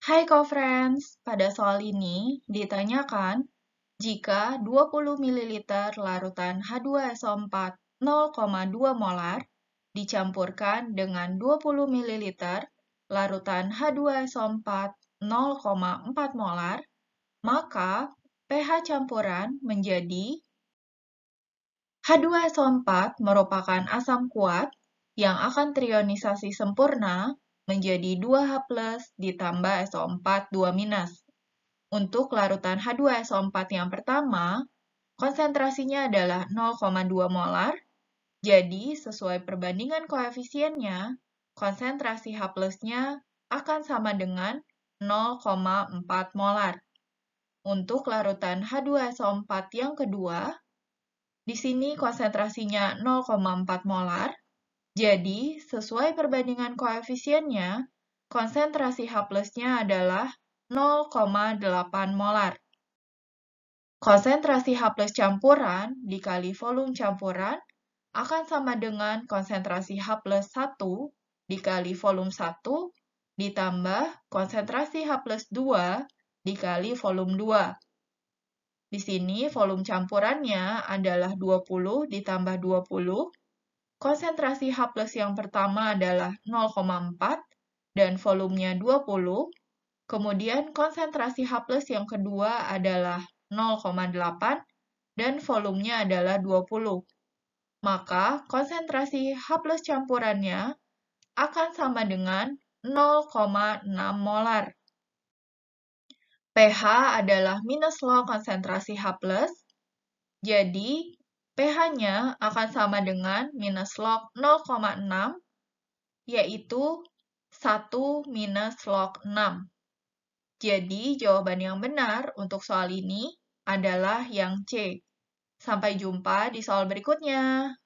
Hai co-friends, pada soal ini ditanyakan jika 20 ml larutan H2SO4 0,2 molar dicampurkan dengan 20 ml larutan H2SO4 0,4 molar, maka pH campuran menjadi H2SO4 merupakan asam kuat yang akan trionisasi sempurna menjadi 2H plus ditambah SO4 2 minus. Untuk larutan H2SO4 yang pertama, konsentrasinya adalah 0,2 molar, jadi sesuai perbandingan koefisiennya, konsentrasi H nya akan sama dengan 0,4 molar. Untuk larutan H2SO4 yang kedua, di sini konsentrasinya 0,4 molar, jadi, sesuai perbandingan koefisiennya, konsentrasi H plusnya adalah 0,8 molar. Konsentrasi H plus campuran dikali volume campuran akan sama dengan konsentrasi H plus 1 dikali volume 1 ditambah konsentrasi H plus 2 dikali volume 2. Di sini volume campurannya adalah 20 ditambah 20 Konsentrasi H plus yang pertama adalah 0,4 dan volumenya 20. Kemudian konsentrasi H plus yang kedua adalah 0,8 dan volumenya adalah 20. Maka konsentrasi H plus campurannya akan sama dengan 0,6 molar. pH adalah minus log konsentrasi H+, jadi pH-nya akan sama dengan minus log 0,6, yaitu 1 minus log 6. Jadi, jawaban yang benar untuk soal ini adalah yang C. Sampai jumpa di soal berikutnya.